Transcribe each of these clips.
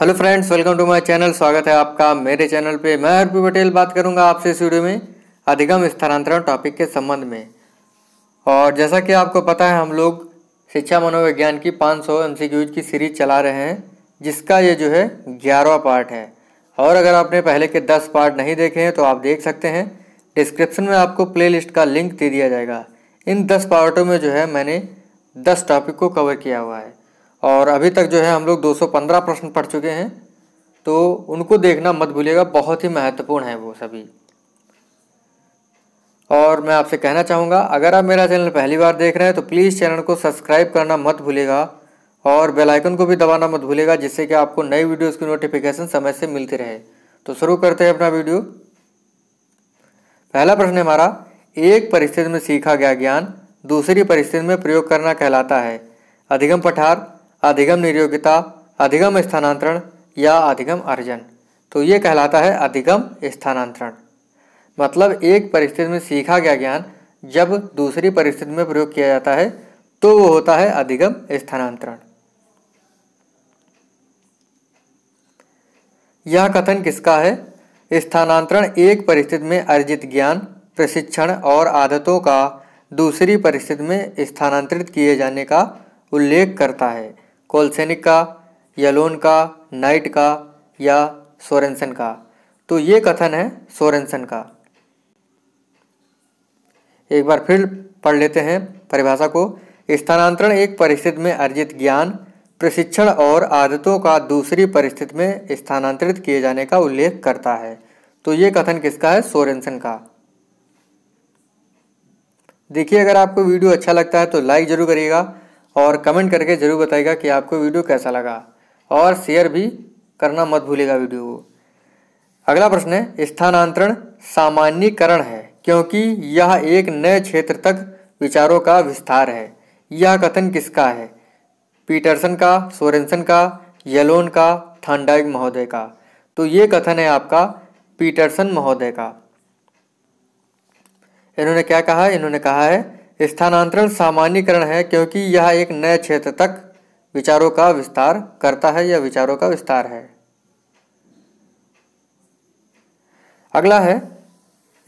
hello friends welcome to my channel स्वागत है आपका मेरे चैनल पे मैं आरपी पटेल बात करूंगा आपसे इस वीडियो में अधिगम स्थानांतरण टॉपिक के संबंध में और जैसा कि आपको पता है हम लोग शिक्षा मनोविज्ञान की 500 सौ की सीरीज चला रहे हैं जिसका ये जो है ग्यारहवा पार्ट है और अगर आपने पहले के दस पार्ट नहीं देखे हैं तो आप देख सकते हैं डिस्क्रिप्शन में आपको प्ले का लिंक दे दिया जाएगा इन दस पार्टों में जो है मैंने दस टॉपिक को कवर किया हुआ है और अभी तक जो है हम लोग 215 प्रश्न पढ़ चुके हैं तो उनको देखना मत भूलिएगा बहुत ही महत्वपूर्ण है वो सभी और मैं आपसे कहना चाहूँगा अगर आप मेरा चैनल पहली बार देख रहे हैं तो प्लीज़ चैनल को सब्सक्राइब करना मत भूलेगा और बेल आइकन को भी दबाना मत भूलेगा जिससे कि आपको नई वीडियोस की नोटिफिकेशन समय से मिलती रहे तो शुरू करते हैं अपना वीडियो पहला प्रश्न हमारा एक परिस्थिति में सीखा गया ज्ञान दूसरी परिस्थिति में प्रयोग करना कहलाता है अधिगम पठार अधिगम नियोग्यता अधिगम स्थानांतरण या अधिगम अर्जन तो ये कहलाता है अधिगम स्थानांतरण मतलब एक परिस्थिति में सीखा गया ज्ञान जब दूसरी परिस्थिति में प्रयोग किया जाता है तो वो होता है अधिगम स्थानांतरण यह कथन किसका है स्थानांतरण एक परिस्थिति में अर्जित ज्ञान प्रशिक्षण और आदतों का दूसरी परिस्थिति में स्थानांतरित किए जाने का उल्लेख करता है कोल्सेनिक का या लोन का नाइट का या सोरेंसन का तो ये कथन है सोरेंसन का एक बार फिर पढ़ लेते हैं परिभाषा को स्थानांतरण एक परिस्थिति में अर्जित ज्ञान प्रशिक्षण और आदतों का दूसरी परिस्थिति में स्थानांतरित किए जाने का उल्लेख करता है तो ये कथन किसका है सोरेंसन का देखिए अगर आपको वीडियो अच्छा लगता है तो लाइक ज़रूर करिएगा और कमेंट करके ज़रूर बताइएगा कि आपको वीडियो कैसा लगा और शेयर भी करना मत भूलेगा वीडियो को अगला प्रश्न है स्थानांतरण सामान्यकरण है क्योंकि यह एक नए क्षेत्र तक विचारों का विस्तार है यह कथन किसका है पीटरसन का सोरेंसन का येलोन का थांडाइक महोदय का तो ये कथन है आपका पीटरसन महोदय का इन्होंने क्या कहा इन्होंने कहा है स्थानांतरण सामान्यकरण है क्योंकि यह एक नए क्षेत्र तक विचारों का विस्तार करता है या विचारों का विस्तार है अगला है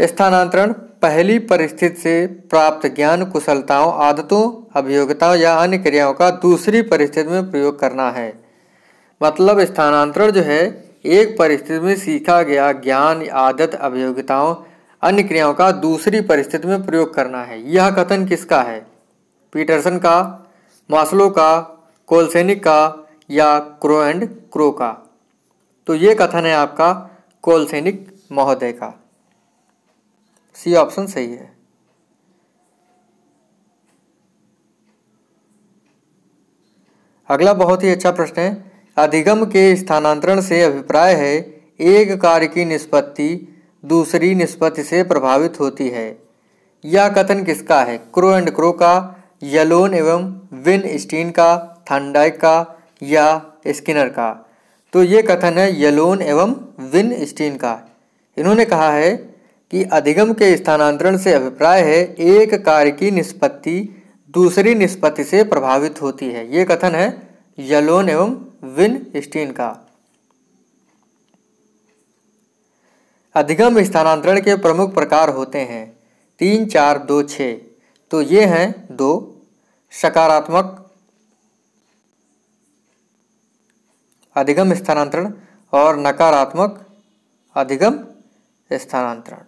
स्थानांतरण पहली परिस्थिति से प्राप्त ज्ञान कुशलताओं आदतों अभियोगताओं या अन्य क्रियाओं का दूसरी परिस्थिति में प्रयोग करना है मतलब स्थानांतरण जो है एक परिस्थिति में सीखा गया ज्ञान आदत अभियोग्यताओं अन्य क्रियाओं का दूसरी परिस्थिति में प्रयोग करना है यह कथन किसका है पीटरसन का मासलो का कोलसेनिक का या क्रो एंड क्रो का तो ये कथन है आपका कोलसेनिक महोदय का सी ऑप्शन सही है अगला बहुत ही अच्छा प्रश्न है अधिगम के स्थानांतरण से अभिप्राय है एक कार्य की निष्पत्ति दूसरी निष्पत्ति से प्रभावित होती है यह कथन किसका है क्रो एंड क्रो का यलोन एवं विन स्टीन का थंडाइक का या स्किनर का तो ये कथन है यलोन एवं विन स्टीन का इन्होंने कहा है कि अधिगम के स्थानांतरण से अभिप्राय है एक कार्य की निष्पत्ति दूसरी निष्पत्ति से प्रभावित होती है ये कथन है यलोन एवं विन स्टीन का अधिगम स्थानांतरण के प्रमुख प्रकार होते हैं तीन चार दो छ तो ये हैं दो सकारात्मक अधिगम स्थानांतरण और नकारात्मक अधिगम स्थानांतरण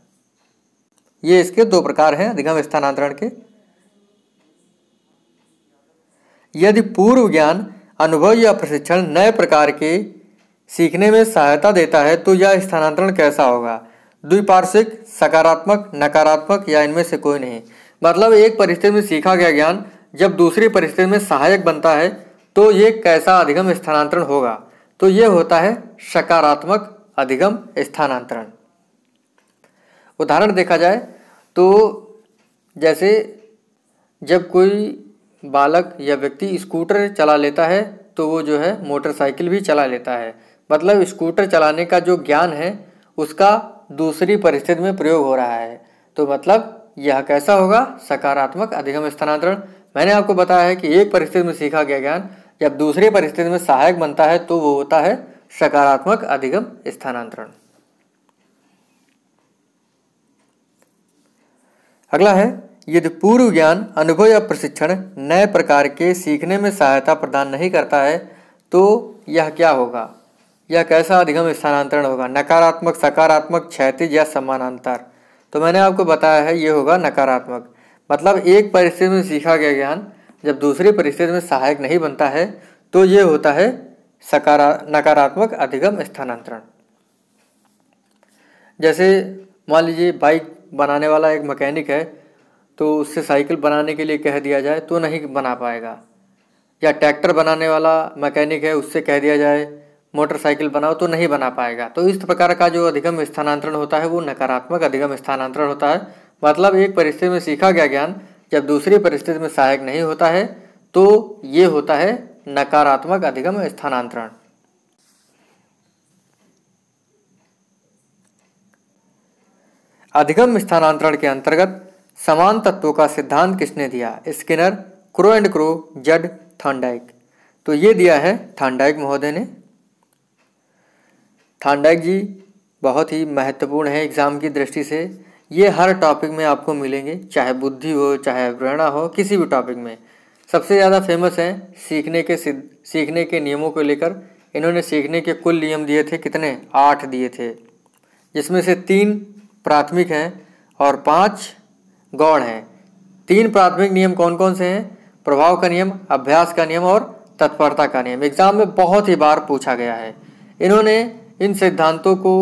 ये इसके दो प्रकार हैं अधिगम स्थानांतरण के यदि पूर्व ज्ञान अनुभव या प्रशिक्षण नए प्रकार के सीखने में सहायता देता है तो यह स्थानांतरण कैसा होगा द्विपार्श्विक सकारात्मक नकारात्मक या इनमें से कोई नहीं मतलब एक परिस्थिति में सीखा गया ज्ञान जब दूसरी परिस्थिति में सहायक बनता है तो ये कैसा अधिगम स्थानांतरण होगा तो ये होता है सकारात्मक अधिगम स्थानांतरण उदाहरण देखा जाए तो जैसे जब कोई बालक या व्यक्ति स्कूटर चला लेता है तो वो जो है मोटरसाइकिल भी चला लेता है मतलब स्कूटर चलाने का जो ज्ञान है उसका दूसरी परिस्थिति में प्रयोग हो रहा है तो मतलब यह कैसा होगा सकारात्मक अधिगम स्थानांतरण मैंने आपको बताया है कि एक परिस्थिति में सीखा गया ज्ञान जब दूसरी परिस्थिति में सहायक बनता है तो वो होता है सकारात्मक अधिगम स्थानांतरण अगला है यदि पूर्व ज्ञान अनुभव या प्रशिक्षण नए प्रकार के सीखने में सहायता प्रदान नहीं करता है तो यह क्या होगा या कैसा अधिगम स्थानांतरण होगा नकारात्मक सकारात्मक क्षैतिज या समानांतर तो मैंने आपको बताया है ये होगा नकारात्मक मतलब एक परिस्थिति में सीखा गया ज्ञान जब दूसरी परिस्थिति में सहायक नहीं बनता है तो ये होता है सकारा नकारात्मक अधिगम स्थानांतरण जैसे मान लीजिए बाइक बनाने वाला एक मैकेनिक है तो उससे साइकिल बनाने के लिए कह दिया जाए तो नहीं बना पाएगा या ट्रैक्टर बनाने वाला मैकेनिक है उससे कह दिया जाए मोटरसाइकिल बनाओ तो नहीं बना पाएगा तो इस प्रकार का जो अधिगम स्थानांतरण होता है वो नकारात्मक अधिगम स्थानांतरण होता है मतलब एक परिस्थिति में सीखा गया ज्ञान जब दूसरी परिस्थिति में सहायक नहीं होता है तो ये होता है नकारात्मक अधिगम स्थानांतरण अधिगम स्थानांतरण के अंतर्गत समान तत्वों का सिद्धांत किसने दिया Skinner Crow and Crow Judd Thorndike तो ये दिया है थॉन्डाइक महोदय ने थांडक जी बहुत ही महत्वपूर्ण है एग्ज़ाम की दृष्टि से ये हर टॉपिक में आपको मिलेंगे चाहे बुद्धि हो चाहे प्रेरणा हो किसी भी टॉपिक में सबसे ज़्यादा फेमस हैं सीखने के सीखने के नियमों को लेकर इन्होंने सीखने के कुल नियम दिए थे कितने आठ दिए थे जिसमें से तीन प्राथमिक हैं और पांच गौण हैं तीन प्राथमिक नियम कौन कौन से हैं प्रभाव का नियम अभ्यास का नियम और तत्परता का नियम एग्जाम में बहुत ही बार पूछा गया है इन्होंने इन सिद्धांतों को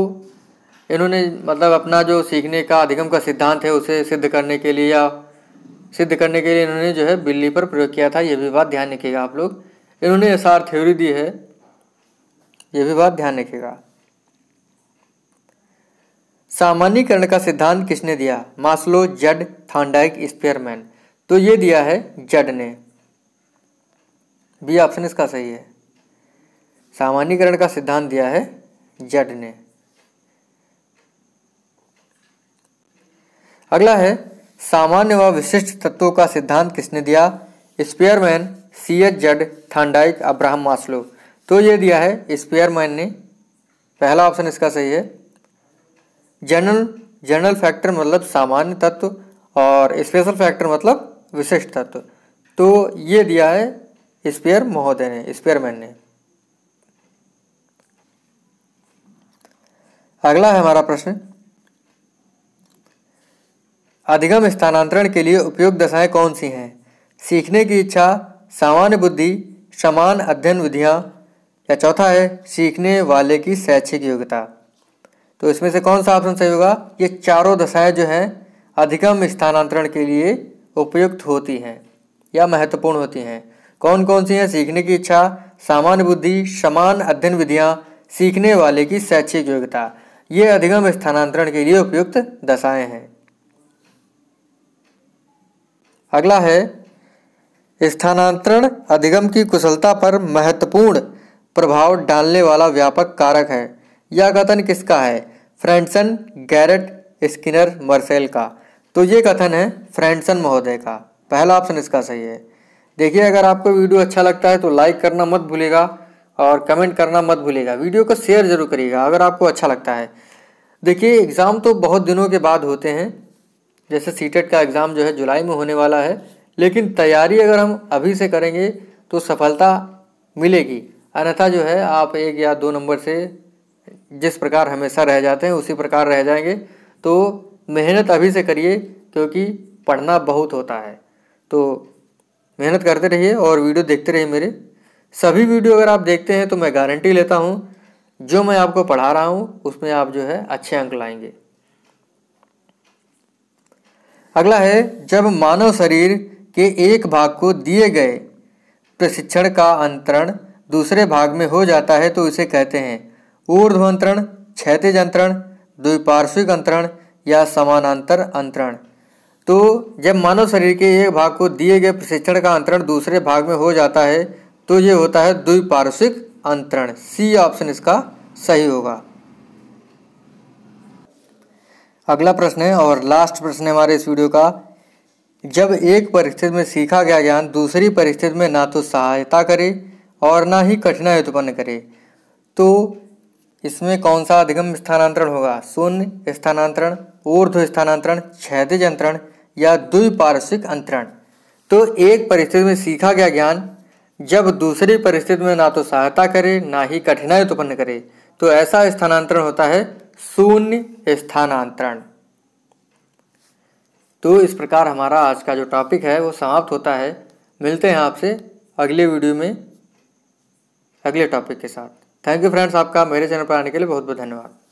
इन्होंने मतलब अपना जो सीखने का अधिगम का सिद्धांत है उसे सिद्ध करने के लिए या सिद्ध करने के लिए इन्होंने जो है बिल्ली पर प्रयोग किया था यह भी बात ध्यान रखिएगा आप लोग इन्होंने एस आर थ्योरी दी है यह भी बात ध्यान रखिएगा सामान्यकरण का सिद्धांत किसने दिया मास्लो जड थांडाइक स्पेयरमैन तो ये दिया है जड ने बी ऑप्शन इसका सही है सामान्यकरण का सिद्धांत दिया है जेड ने अगला है सामान्य व विशिष्ट तत्वों का सिद्धांत किसने दिया Spearman C H Judd Thorndike Abraham Maslow तो ये दिया है स्पेयरमैन ने पहला ऑप्शन इसका सही है जनरल जनरल फैक्टर मतलब सामान्य तत्व और स्पेशल फैक्टर मतलब विशिष्ट तत्व तो ये दिया है स्पेयर महोदय ने स्पेयरमैन ने अगला है हमारा प्रश्न अधिगम स्थानांतरण के लिए उपयुक्त दशाएं कौन सी हैं सीखने की इच्छा सामान्य बुद्धि समान अध्ययन विधियां या चौथा है सीखने वाले की शैक्षिक योग्यता तो इसमें से कौन सा ऑप्शन सही होगा ये चारों दशाएं जो हैं अधिगम स्थानांतरण के लिए उपयुक्त होती हैं या महत्वपूर्ण होती हैं कौन कौन सी हैं सीखने की इच्छा सामान्य बुद्धि समान अध्ययन विधियाँ सीखने वाले की शैक्षिक योग्यता ये अधिगम स्थानांतरण के लिए उपयुक्त दशाएं हैं अगला है स्थानांतरण अधिगम की कुशलता पर महत्वपूर्ण प्रभाव डालने वाला व्यापक कारक है यह कथन किसका है फ्रेंडसन गैरट स्किनर मर्सेल का तो ये कथन है फ्रेंडसन महोदय का पहला ऑप्शन इसका सही है देखिए अगर आपको वीडियो अच्छा लगता है तो लाइक करना मत भूलेगा और कमेंट करना मत भूलेगा वीडियो को शेयर ज़रूर करिएगा अगर आपको अच्छा लगता है देखिए एग्ज़ाम तो बहुत दिनों के बाद होते हैं जैसे सी e का एग्ज़ाम जो है जुलाई में होने वाला है लेकिन तैयारी अगर हम अभी से करेंगे तो सफलता मिलेगी अन्यथा जो है आप एक या दो नंबर से जिस प्रकार हमेशा रह जाते हैं उसी प्रकार रह जाएंगे तो मेहनत अभी से करिए क्योंकि पढ़ना बहुत होता है तो मेहनत करते रहिए और वीडियो देखते रहिए मेरे सभी वीडियो अगर आप देखते हैं तो मैं गारंटी लेता हूँ जो मैं आपको पढ़ा रहा हूँ उसमें आप जो है अच्छे अंक लाएंगे अगला है जब मानव शरीर के एक भाग को दिए गए प्रशिक्षण का अंतरण दूसरे भाग में हो जाता है तो इसे कहते हैं ऊर्ध्व अंतरण क्षेत्रज अंतरण द्विपार्श्विक अंतरण या समानांतर अंतरण तो जब मानव शरीर के एक भाग को दिए गए प्रशिक्षण का अंतरण दूसरे भाग में हो जाता है तो ये होता है द्विपार्श्विक अंतरण सी ऑप्शन इसका सही होगा अगला प्रश्न है और लास्ट प्रश्न है हमारे इस वीडियो का जब एक परिस्थिति में सीखा गया ज्ञान दूसरी परिस्थिति में ना तो सहायता करे और ना ही कठिनाई उत्पन्न करे तो इसमें कौन सा अधिगम स्थानांतरण होगा शून्य स्थानांतरण ऊर्ध स्थानांतरण क्षैतिज अंतरण या द्विपार्श्विक अंतरण तो एक परिस्थिति में सीखा गया ज्ञान जब दूसरी परिस्थिति में ना तो सहायता करे ना ही कठिनाई उत्पन्न करे तो ऐसा स्थानांतरण होता है शून्य स्थानांतरण तो इस प्रकार हमारा आज का जो टॉपिक है वो समाप्त होता है मिलते हैं आपसे अगले वीडियो में अगले टॉपिक के साथ थैंक यू फ्रेंड्स आपका मेरे चैनल पर आने के लिए बहुत बहुत धन्यवाद